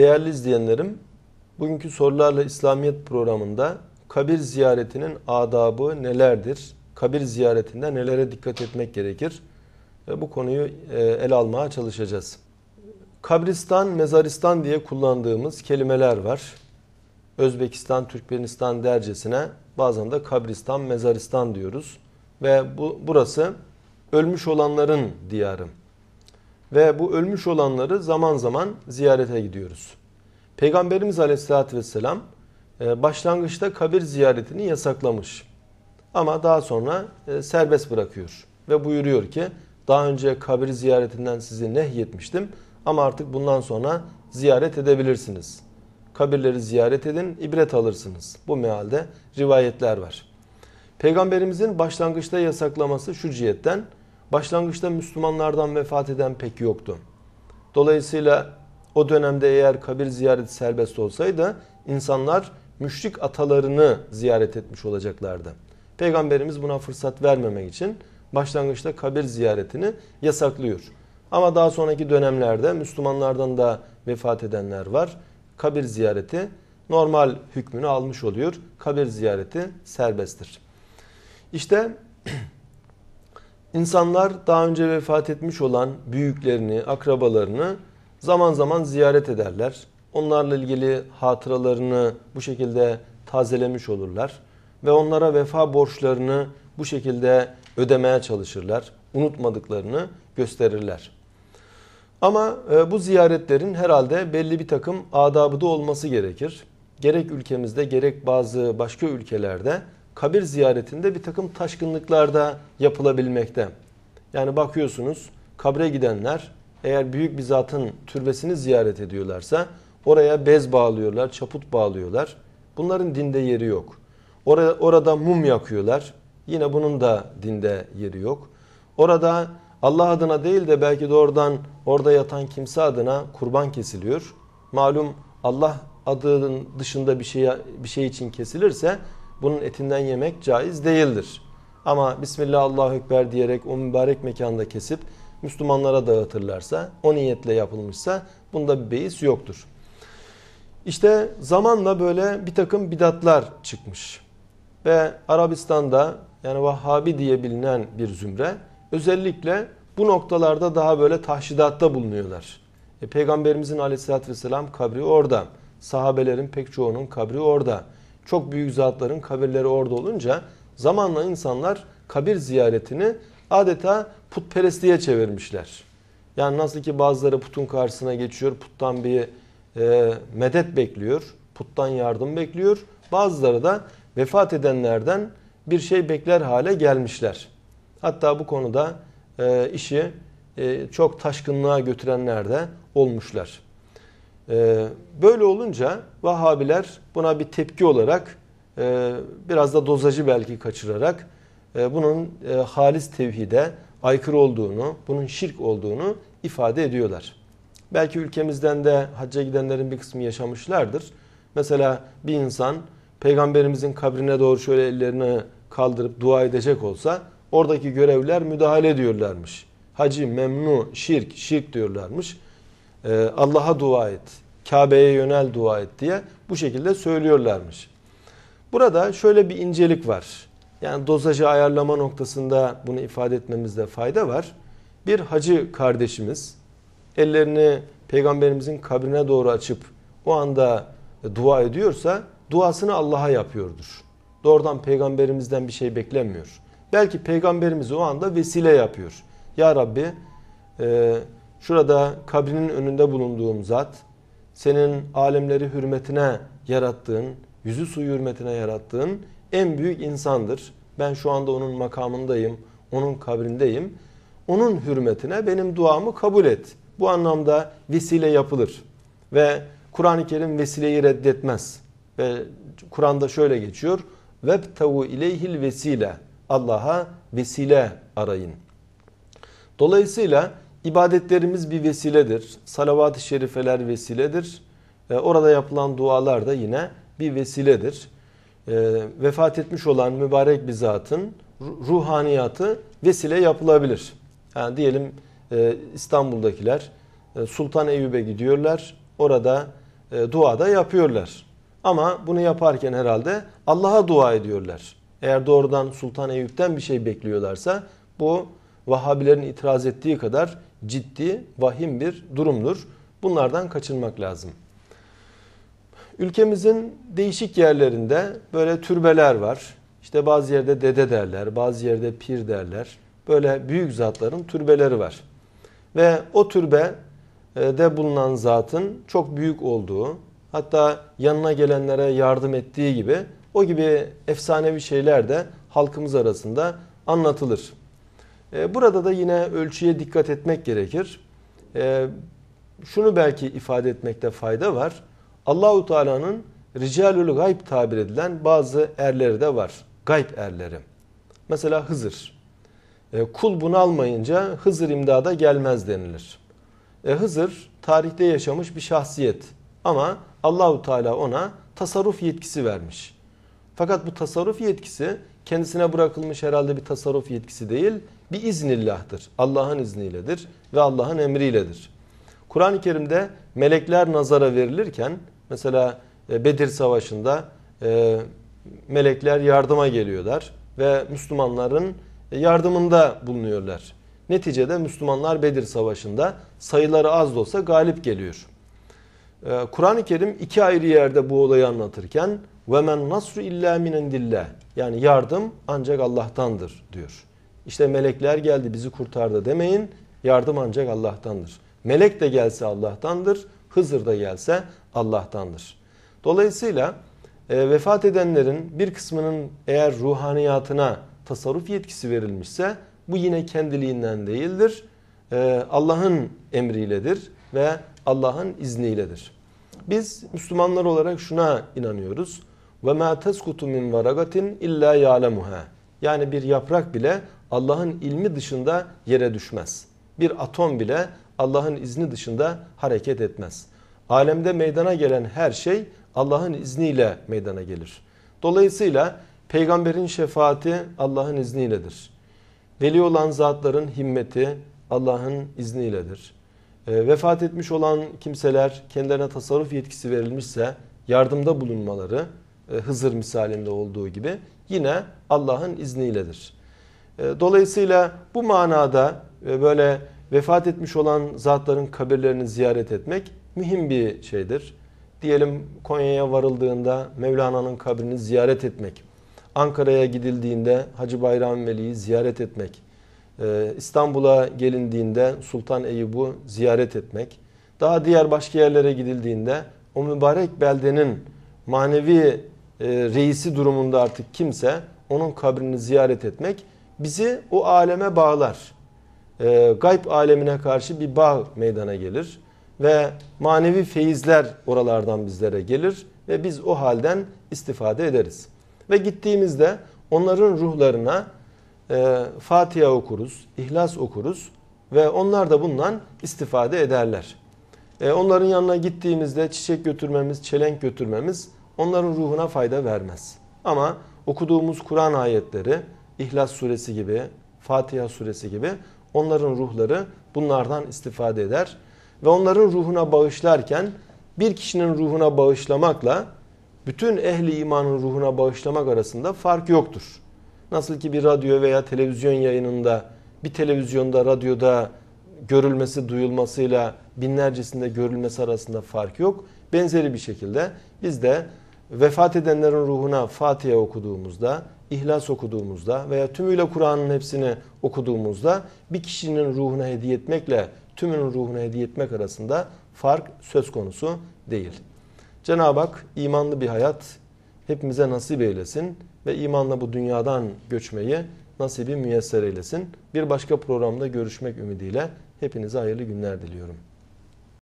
Değerli izleyenlerim, bugünkü sorularla İslamiyet programında kabir ziyaretinin adabı nelerdir? Kabir ziyaretinde nelere dikkat etmek gerekir? Ve bu konuyu e, ele almaya çalışacağız. Kabristan, mezaristan diye kullandığımız kelimeler var. Özbekistan, Türkmenistan dercesine bazen de kabristan, mezaristan diyoruz. Ve bu, burası ölmüş olanların diyarı. Ve bu ölmüş olanları zaman zaman ziyarete gidiyoruz. Peygamberimiz Aleyhisselatü Vesselam e, başlangıçta kabir ziyaretini yasaklamış. Ama daha sonra e, serbest bırakıyor. Ve buyuruyor ki daha önce kabir ziyaretinden sizi nehyetmiştim ama artık bundan sonra ziyaret edebilirsiniz. Kabirleri ziyaret edin, ibret alırsınız. Bu mealde rivayetler var. Peygamberimizin başlangıçta yasaklaması şu cihetten başlangıçta Müslümanlardan vefat eden pek yoktu. Dolayısıyla o dönemde eğer kabir ziyareti serbest olsaydı insanlar müşrik atalarını ziyaret etmiş olacaklardı. Peygamberimiz buna fırsat vermemek için başlangıçta kabir ziyaretini yasaklıyor. Ama daha sonraki dönemlerde Müslümanlardan da vefat edenler var. Kabir ziyareti normal hükmünü almış oluyor. Kabir ziyareti serbesttir. İşte İnsanlar daha önce vefat etmiş olan büyüklerini, akrabalarını zaman zaman ziyaret ederler. Onlarla ilgili hatıralarını bu şekilde tazelemiş olurlar ve onlara vefa borçlarını bu şekilde ödemeye çalışırlar. Unutmadıklarını gösterirler. Ama e, bu ziyaretlerin herhalde belli bir takım adabı da olması gerekir. Gerek ülkemizde gerek bazı başka ülkelerde kabir ziyaretinde bir takım taşkınlıklarda yapılabilmekte. Yani bakıyorsunuz kabre gidenler eğer büyük bir zatın türbesini ziyaret ediyorlarsa oraya bez bağlıyorlar, çaput bağlıyorlar. Bunların dinde yeri yok. Orada, orada mum yakıyorlar. Yine bunun da dinde yeri yok. Orada Allah adına değil de belki de oradan orada yatan kimse adına kurban kesiliyor. Malum Allah adının dışında bir şey bir şey için kesilirse bunun etinden yemek caiz değildir. Ama Bismillah Allahu Ekber diyerek o mübarek mekanda kesip Müslümanlara dağıtırlarsa, o niyetle yapılmışsa bunda bir beis yoktur. İşte zamanla böyle bir takım bidatlar çıkmış. Ve Arabistan'da yani Vahhabi diye bilinen bir zümre özellikle bu noktalarda daha böyle tahşidatta bulunuyorlar. E, Peygamberimizin aleyhissalatü vesselam kabri orada. Sahabelerin pek çoğunun kabri orada. Çok büyük zatların kabirleri orada olunca zamanla insanlar kabir ziyaretini adeta putperestliğe çevirmişler. Yani nasıl ki bazıları putun karşısına geçiyor, puttan bir e, medet bekliyor, puttan yardım bekliyor. Bazıları da vefat edenlerden bir şey bekler hale gelmişler. Hatta bu konuda e, işi e, çok taşkınlığa götürenler de olmuşlar. Ee, böyle olunca Vahabiler buna bir tepki olarak e, biraz da dozacı belki kaçırarak e, bunun e, halis tevhide aykırı olduğunu, bunun şirk olduğunu ifade ediyorlar. Belki ülkemizden de hacca gidenlerin bir kısmı yaşamışlardır. Mesela bir insan peygamberimizin kabrine doğru şöyle ellerini kaldırıp dua edecek olsa oradaki görevler müdahale ediyorlarmış. Hacı memnu, şirk, şirk diyorlarmış e, Allah'a dua et, Kabe'ye yönel dua et diye bu şekilde söylüyorlarmış. Burada şöyle bir incelik var. Yani dozajı ayarlama noktasında bunu ifade etmemizde fayda var. Bir hacı kardeşimiz ellerini peygamberimizin kabrine doğru açıp o anda dua ediyorsa duasını Allah'a yapıyordur. Doğrudan peygamberimizden bir şey beklenmiyor. Belki peygamberimiz o anda vesile yapıyor. Ya Rabbi eee Şurada kabrinin önünde bulunduğum zat senin alemleri hürmetine yarattığın, yüzü suyu hürmetine yarattığın en büyük insandır. Ben şu anda onun makamındayım, onun kabrindeyim. Onun hürmetine benim duamı kabul et. Bu anlamda vesile yapılır ve Kur'an-ı Kerim vesileyi reddetmez. Ve Kur'an'da şöyle geçiyor. Vebtevu ileyhil vesile. Allah'a vesile arayın. Dolayısıyla İbadetlerimiz bir vesiledir. Salavat-ı şerifeler vesiledir. E, orada yapılan dualar da yine bir vesiledir. E, vefat etmiş olan mübarek bir zatın ruhaniyatı vesile yapılabilir. Yani diyelim e, İstanbul'dakiler e, Sultan Eyüp'e gidiyorlar. Orada e, dua da yapıyorlar. Ama bunu yaparken herhalde Allah'a dua ediyorlar. Eğer doğrudan Sultan Eyüp'ten bir şey bekliyorlarsa bu Vahhabilerin itiraz ettiği kadar ciddi, vahim bir durumdur. Bunlardan kaçınmak lazım. Ülkemizin değişik yerlerinde böyle türbeler var. İşte bazı yerde dede derler, bazı yerde pir derler. Böyle büyük zatların türbeleri var. Ve o türbe e, de bulunan zatın çok büyük olduğu, hatta yanına gelenlere yardım ettiği gibi o gibi efsanevi şeyler de halkımız arasında anlatılır. E, burada da yine ölçüye dikkat etmek gerekir. E, şunu belki ifade etmekte fayda var. Allahu Teala'nın ricalül gayb tabir edilen bazı erleri de var. Gayb erleri. Mesela Hızır. E, kul bunu almayınca Hızır imdada gelmez denilir. Hızır tarihte yaşamış bir şahsiyet ama Allahu Teala ona tasarruf yetkisi vermiş. Fakat bu tasarruf yetkisi kendisine bırakılmış herhalde bir tasarruf yetkisi değil, bir iznillah'tır. Allah'ın izniyledir ve Allah'ın emriyledir. Kur'an-ı Kerim'de melekler nazara verilirken mesela e, Bedir Savaşı'nda e, melekler yardıma geliyorlar ve Müslümanların e, yardımında bulunuyorlar. Neticede Müslümanlar Bedir Savaşı'nda sayıları az da olsa galip geliyor. Ee, Kur'an-ı Kerim iki ayrı yerde bu olayı anlatırken ve men nasru illa minendillah yani yardım ancak Allah'tandır diyor. İşte melekler geldi bizi kurtardı demeyin. Yardım ancak Allah'tandır. Melek de gelse Allah'tandır. Hızır da gelse Allah'tandır. Dolayısıyla e, vefat edenlerin bir kısmının eğer ruhaniyatına tasarruf yetkisi verilmişse bu yine kendiliğinden değildir. E, Allah'ın emriyledir ve Allah'ın izniyledir. Biz Müslümanlar olarak şuna inanıyoruz. Ve ma teskutu min varagatin illa ya'lemuha. Yani bir yaprak bile Allah'ın ilmi dışında yere düşmez. Bir atom bile Allah'ın izni dışında hareket etmez. Alemde meydana gelen her şey Allah'ın izniyle meydana gelir. Dolayısıyla peygamberin şefaati Allah'ın izniyledir. Veli olan zatların himmeti Allah'ın izniyledir. Ee, vefat etmiş olan kimseler kendilerine tasarruf yetkisi verilmişse yardımda bulunmaları e, Hızır misalinde olduğu gibi yine Allah'ın izniyledir. Ee, dolayısıyla bu manada e, böyle vefat etmiş olan zatların kabirlerini ziyaret etmek mühim bir şeydir. Diyelim Konya'ya varıldığında Mevlana'nın kabrini ziyaret etmek, Ankara'ya gidildiğinde Hacı Bayram Veli'yi ziyaret etmek, ee, İstanbul'a gelindiğinde Sultan Eyüp'ü ziyaret etmek, daha diğer başka yerlere gidildiğinde o mübarek beldenin manevi e, reisi durumunda artık kimse onun kabrini ziyaret etmek bizi o aleme bağlar. Ee, gayb alemine karşı bir bağ meydana gelir ve manevi feyizler oralardan bizlere gelir ve biz o halden istifade ederiz. Ve gittiğimizde onların ruhlarına e, Fatiha okuruz, İhlas okuruz ve onlar da bundan istifade ederler. E, onların yanına gittiğimizde çiçek götürmemiz, çelenk götürmemiz onların ruhuna fayda vermez. Ama okuduğumuz Kur'an ayetleri İhlas suresi gibi, Fatiha suresi gibi onların ruhları bunlardan istifade eder ve onların ruhuna bağışlarken bir kişinin ruhuna bağışlamakla bütün ehli imanın ruhuna bağışlamak arasında fark yoktur. Nasıl ki bir radyo veya televizyon yayınında bir televizyonda radyoda görülmesi duyulmasıyla binlercesinde görülmesi arasında fark yok. Benzeri bir şekilde biz de vefat edenlerin ruhuna Fatiha okuduğumuzda, İhlas okuduğumuzda veya tümüyle Kur'an'ın hepsini okuduğumuzda bir kişinin ruhuna hediye etmekle tümünün ruhuna hediye etmek arasında fark söz konusu değil. Cenab-ı Hak imanlı bir hayat hepimize nasip eylesin ve imanla bu dünyadan göçmeyi nasibi müyesser eylesin. Bir başka programda görüşmek ümidiyle hepinize hayırlı günler diliyorum.